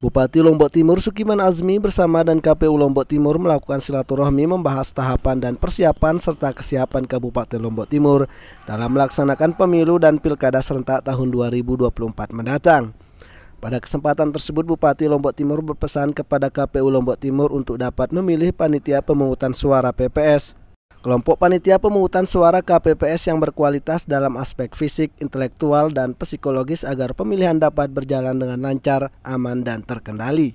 Bupati Lombok Timur Sukiman Azmi bersama dan KPU Lombok Timur melakukan silaturahmi membahas tahapan dan persiapan serta kesiapan Kabupaten Lombok Timur dalam melaksanakan pemilu dan pilkada serentak tahun 2024 mendatang. Pada kesempatan tersebut, Bupati Lombok Timur berpesan kepada KPU Lombok Timur untuk dapat memilih panitia pemungutan suara PPS Kelompok panitia pemungutan suara KPPS yang berkualitas dalam aspek fisik, intelektual, dan psikologis agar pemilihan dapat berjalan dengan lancar, aman, dan terkendali.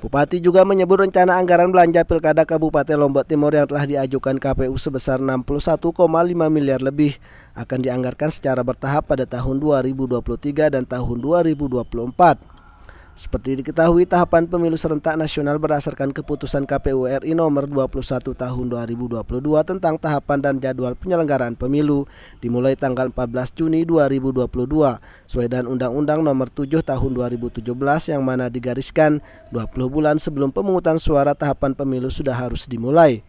Bupati juga menyebut rencana anggaran belanja pilkada Kabupaten Lombok Timur yang telah diajukan KPU sebesar 61,5 miliar lebih akan dianggarkan secara bertahap pada tahun 2023 dan tahun 2024. Seperti diketahui, tahapan pemilu serentak nasional berdasarkan keputusan KPU RI nomor 21 tahun 2022 tentang tahapan dan jadwal penyelenggaraan pemilu dimulai tanggal 14 Juni 2022 sesuai dengan Undang-Undang nomor 7 tahun 2017 yang mana digariskan 20 bulan sebelum pemungutan suara tahapan pemilu sudah harus dimulai.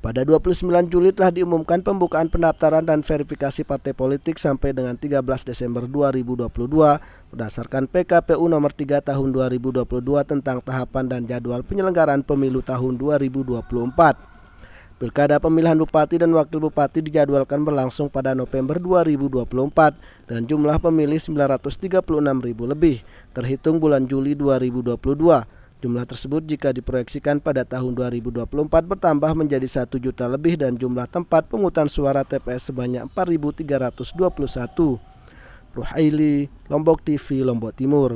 Pada 29 Juli telah diumumkan pembukaan pendaftaran dan verifikasi partai politik sampai dengan 13 Desember 2022 berdasarkan PKPU nomor 3 tahun 2022 tentang tahapan dan jadwal penyelenggaraan pemilu tahun 2024. Pilkada pemilihan bupati dan wakil bupati dijadwalkan berlangsung pada November 2024 dan jumlah pemilih 936.000 lebih terhitung bulan Juli 2022 Jumlah tersebut jika diproyeksikan pada tahun 2024 bertambah menjadi 1 juta lebih dan jumlah tempat pengutan suara TPS sebanyak 4.321. Ruhaili, Lombok TV, Lombok Timur.